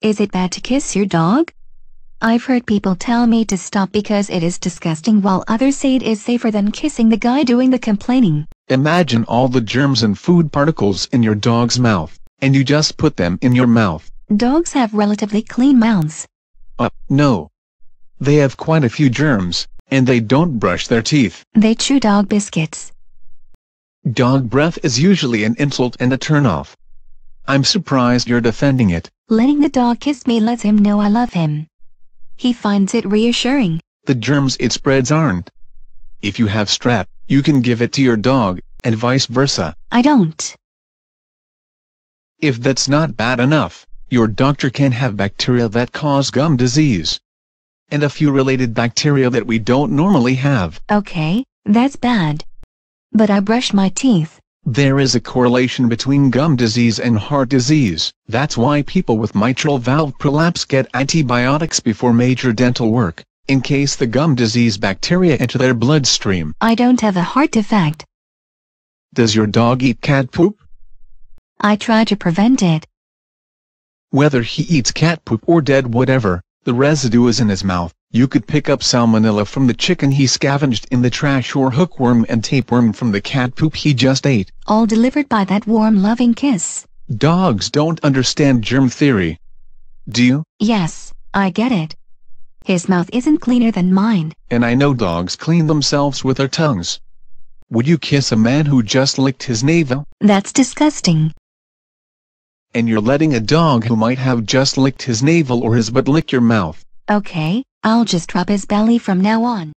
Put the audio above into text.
Is it bad to kiss your dog? I've heard people tell me to stop because it is disgusting while others say it is safer than kissing the guy doing the complaining. Imagine all the germs and food particles in your dog's mouth, and you just put them in your mouth. Dogs have relatively clean mouths. Uh, no. They have quite a few germs, and they don't brush their teeth. They chew dog biscuits. Dog breath is usually an insult and a turnoff. I'm surprised you're defending it. Letting the dog kiss me lets him know I love him. He finds it reassuring. The germs it spreads aren't. If you have strep, you can give it to your dog, and vice versa. I don't. If that's not bad enough, your doctor can have bacteria that cause gum disease. And a few related bacteria that we don't normally have. Okay, that's bad. But I brush my teeth. There is a correlation between gum disease and heart disease. That's why people with mitral valve prolapse get antibiotics before major dental work, in case the gum disease bacteria enter their bloodstream. I don't have a heart defect. Does your dog eat cat poop? I try to prevent it. Whether he eats cat poop or dead whatever, the residue is in his mouth. You could pick up salmonella from the chicken he scavenged in the trash or hookworm and tapeworm from the cat poop he just ate. All delivered by that warm loving kiss. Dogs don't understand germ theory. Do you? Yes, I get it. His mouth isn't cleaner than mine. And I know dogs clean themselves with their tongues. Would you kiss a man who just licked his navel? That's disgusting. And you're letting a dog who might have just licked his navel or his butt lick your mouth. Okay, I'll just rub his belly from now on.